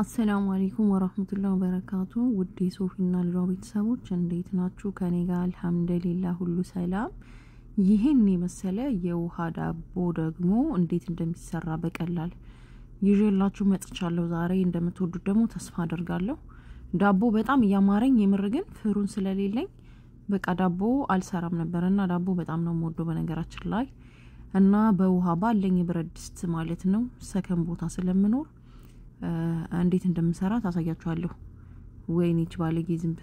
አሰላሙ አሌይኩም ወራህመቱላ ወበረካቱ። ውድ ሶፊና ልጇ ቤተሰቦች እንዴት ናችሁ? ከኔ ጋር አልሐምደሊላ ሁሉ ሰላም። ይህን የመሰለ የውሃ ዳቦ ደግሞ እንዴት እንደሚሰራ በቀላል ይዤላችሁ መጥቻለሁ። ዛሬ እንደምትወዱት ደግሞ ተስፋ አደርጋለሁ። ዳቦ በጣም እያማረኝ የምር ግን ፍሩን ስለሌለኝ በቃ ዳቦ አልሰራም ነበር እና ዳቦ በጣም ነው የምወደው በነገራችን ላይ እና በውሃ ባለኝ ብረት ድስት ማለት ነው ሰከን ቦታ ስለምኖር እንዴት እንደምሰራ ታሳያችኋለሁ። ወይኔ ይች ባለጌ ዝንብ።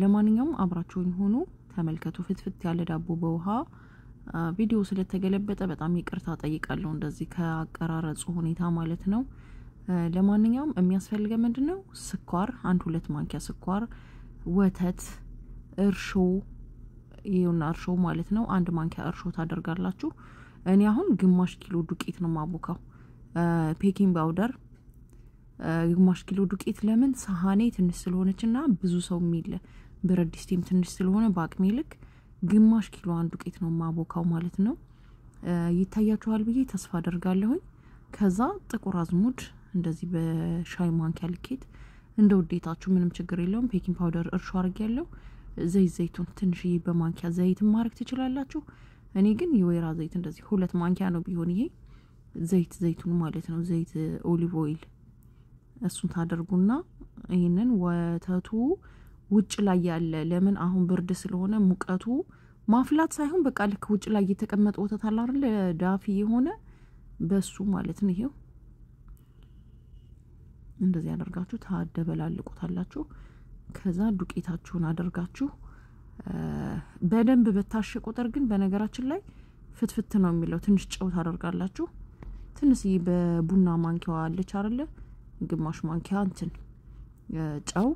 ለማንኛውም አብራችሁኝ ሆኑ ተመልከቱ። ፍትፍት ያለ ዳቦ በውሃ ቪዲዮ ስለተገለበጠ በጣም ይቅርታ ጠይቃለሁ። እንደዚህ ከአቀራረጹ ሁኔታ ማለት ነው። ለማንኛውም የሚያስፈልገ ምንድን ነው? ስኳር፣ አንድ ሁለት ማንኪያ ስኳር፣ ወተት፣ እርሾ ይኸውና እርሾ ማለት ነው። አንድ ማንኪያ እርሾ ታደርጋላችሁ። እኔ አሁን ግማሽ ኪሎ ዱቄት ነው ማቦካው። ፔኪንግ ፓውደር ግማሽ ኪሎ ዱቄት። ለምን ሳህኔ ትንሽ ስለሆነች እና ብዙ ሰው የሚል ብረት ድስቴም ትንሽ ስለሆነ በአቅሜ ልክ ግማሽ ኪሎ አንድ ዱቄት ነው ማቦካው ማለት ነው። ይታያችኋል ብዬ ተስፋ አደርጋለሁኝ። ከዛ ጥቁር አዝሙድ እንደዚህ በሻይ ማንኪያ ልኬት እንደ ውዴታችሁ ምንም ችግር የለውም። ፔኪንግ ፓውደር እርሾ አርግ ያለው ዘይት ዘይቱን ትንሽዬ በማንኪያ ዘይት ማድረግ ትችላላችሁ። እኔ ግን የወይራ ዘይት እንደዚህ ሁለት ማንኪያ ነው ቢሆን ይሄ ዘይት ዘይቱን ማለት ነው። ዘይት ኦሊቭ ኦይል እሱን ታደርጉና ይህንን ወተቱ ውጭ ላይ ያለ ለምን አሁን ብርድ ስለሆነ ሙቀቱ ማፍላት ሳይሆን በቃ ልክ ውጭ ላይ እየተቀመጠ ወተት አለ አይደል? ዳፊ የሆነ በሱ ማለት ነው። ይሄው እንደዚህ አደርጋችሁ ታደበላልቁታላችሁ። ከዛ ዱቄታችሁን አደርጋችሁ በደንብ በታሸ ቁጥር ግን በነገራችን ላይ ፍትፍት ነው የሚለው። ትንሽ ጨው ታደርጋላችሁ። ትንሽዬ በቡና ማንኪያዋ አለች አይደለ? ግማሽ ማንኪያ እንትን ጨው።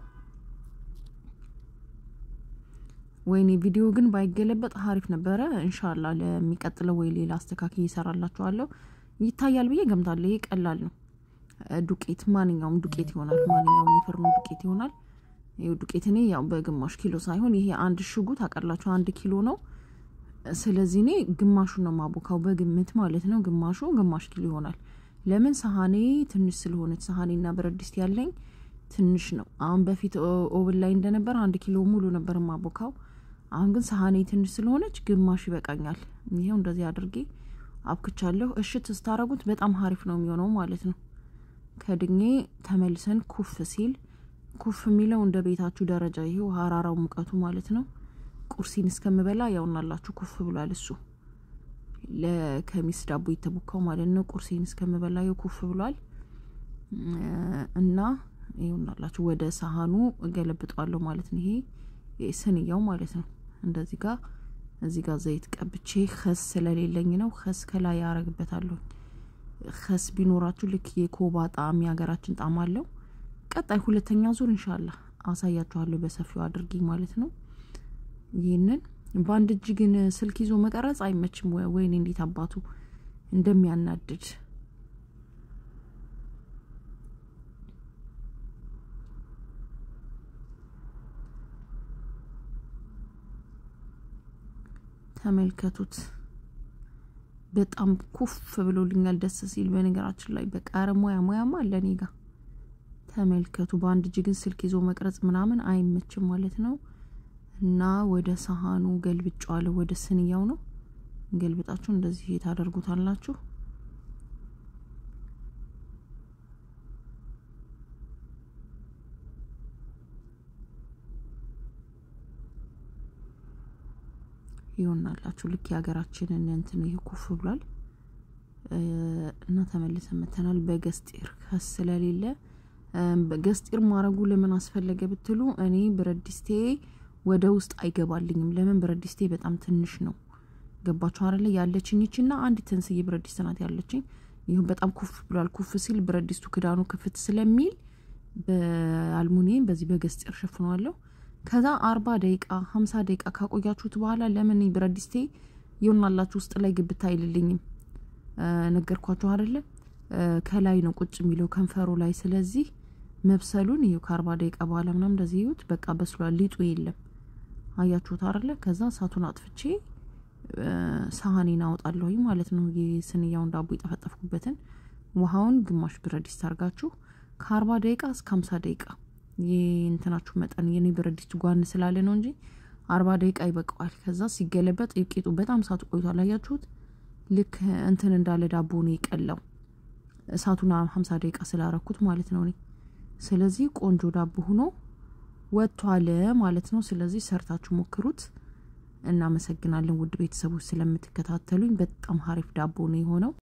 ወይኔ ቪዲዮ ግን ባይገለበጥ ሀሪፍ ነበረ። እንሻላ ለሚቀጥለው ወይ ሌላ አስተካክዬ ይሰራላችኋለሁ። ይታያል ብዬ ገምታለሁ። ይሄ ቀላል ነው። ዱቄት ማንኛውም ዱቄት ይሆናል። ማንኛውም የፍርኖ ዱቄት ይሆናል። ይሄ ዱቄት እኔ ያው በግማሽ ኪሎ ሳይሆን ይሄ አንድ ሽጉ ታውቃላችሁ፣ አንድ ኪሎ ነው። ስለዚህ እኔ ግማሹ ነው ማቦካው በግምት ማለት ነው። ግማሹ ግማሽ ኪሎ ይሆናል። ለምን ሰሃኔ ትንሽ ስለሆነች ሳህኔና ብረት ድስት ያለኝ ትንሽ ነው። አሁን በፊት ኦብን ላይ እንደነበር አንድ ኪሎ ሙሉ ነበር ማቦካው። አሁን ግን ሰሃኔ ትንሽ ስለሆነች ግማሽ ይበቃኛል። ይሄው እንደዚህ አድርጌ አብክቻለሁ። እሽት ስታረጉት በጣም ሀሪፍ ነው የሚሆነው ማለት ነው። ከድኜ ተመልሰን ኩፍ ሲል ኩፍ የሚለው እንደ ቤታችሁ ደረጃ ይሄው ሀራራው ሙቀቱ ማለት ነው ቁርሲን እስከምበላ ያውናላችሁ ኩፍ ብሏል። እሱ ለከሚስ ዳቦ የተቦካው ማለት ነው። ቁርሴን እስከምበላ ያው ኩፍ ብሏል እና ይሁናላችሁ ወደ ሳህኑ እገለብጠዋለሁ ማለት ነው። ይሄ ስንያው ማለት ነው። እንደዚህ ጋር እዚህ ጋር ዘይት ቀብቼ ከስ ስለሌለኝ ነው። ከስ ከላይ ያረግበታለሁ። ከስ ቢኖራችሁ ልክ የኮባ ጣዕም የሀገራችን ጣዕም አለው። ቀጣይ ሁለተኛ ዙር እንሻላ አሳያችኋለሁ በሰፊው አድርጌ ማለት ነው። ይህንን በአንድ እጅ ግን ስልክ ይዞ መቀረጽ አይመችም። ወይኔ እንዴት አባቱ እንደሚያናድድ ተመልከቱት። በጣም ኩፍ ብሎልኛል ደስ ሲል። በነገራችን ላይ በቃረ ኧረ ሙያ ሙያማ አለ እኔ ጋ። ተመልከቱ። በአንድ እጅ ግን ስልክ ይዞ መቅረጽ ምናምን አይመችም ማለት ነው። እና ወደ ሳህኑ ገልብጫዋለሁ። ወደ ስንያው ነው ገልብጣችሁ እንደዚህ ታደርጉታላችሁ። ይሆናላችሁ። ልክ የሀገራችንን እንትን ይሄ ኩፍ ብሏል እና ተመልሰን መተናል። በገስጢር ከስ ስለሌለ ገስጢር ማድረጉ ለምን አስፈለገ ብትሉ እኔ ብረት ድስቴ ወደ ውስጥ አይገባልኝም። ለምን ብረት ድስቴ በጣም ትንሽ ነው። ገባችሁ አይደለ? ያለችኝ ይችና አንድ ትንስዬ ብረድስት ናት ያለችኝ። ይሁን በጣም ኩፍ ብሏል። ኩፍ ሲል ብረድስቱ ክዳኑ ክፍት ስለሚል በአልሙኒየም በዚህ በገስጤር ሸፍነዋለሁ። ከዛ አርባ ደቂቃ ሀምሳ ደቂቃ ካቆያችሁት በኋላ ለምን ብረድስቴ ድስቴ ይሆናላችሁ ውስጥ ላይ ግብት አይልልኝም። ነገርኳችሁ አይደለ? ከላይ ነው ቁጭ የሚለው ከንፈሩ ላይ። ስለዚህ መብሰሉን ይኸው ከአርባ ደቂቃ በኋላ ምናምን እንደዚህ ይዩት። በቃ በስሏል። ሊጡ የለም አያችሁት አይደለ? ከዛ እሳቱን አጥፍቼ ሳህኔን አወጣለሁ ማለት ነው። የስንያውን ዳቦ የጠፈጠፍኩበትን ውሃውን ግማሽ ብረት ድስት ከአርባ ደቂቃ እስከ ሀምሳ ደቂቃ የእንትናችሁ መጠን የኔ ብረት ድስት ጓን ስላለ ነው እንጂ አርባ ደቂቃ ይበቃዋል። ከዛ ሲገለበጥ ይቂጡ በጣም እሳቱ ቆይቷል። አያችሁት ልክ እንትን እንዳለ ዳቦ ነው የቀላው እሳቱን ሀምሳ ደቂቃ ስላረኩት ማለት ነው ስለዚህ ቆንጆ ዳቦ ሆኖ ወጥቷል ማለት ነው። ስለዚህ ሰርታችሁ ሞክሩት። እናመሰግናለን ውድ ቤተሰቦች ስለምትከታተሉኝ። በጣም ሀሪፍ ዳቦ ነው የሆነው።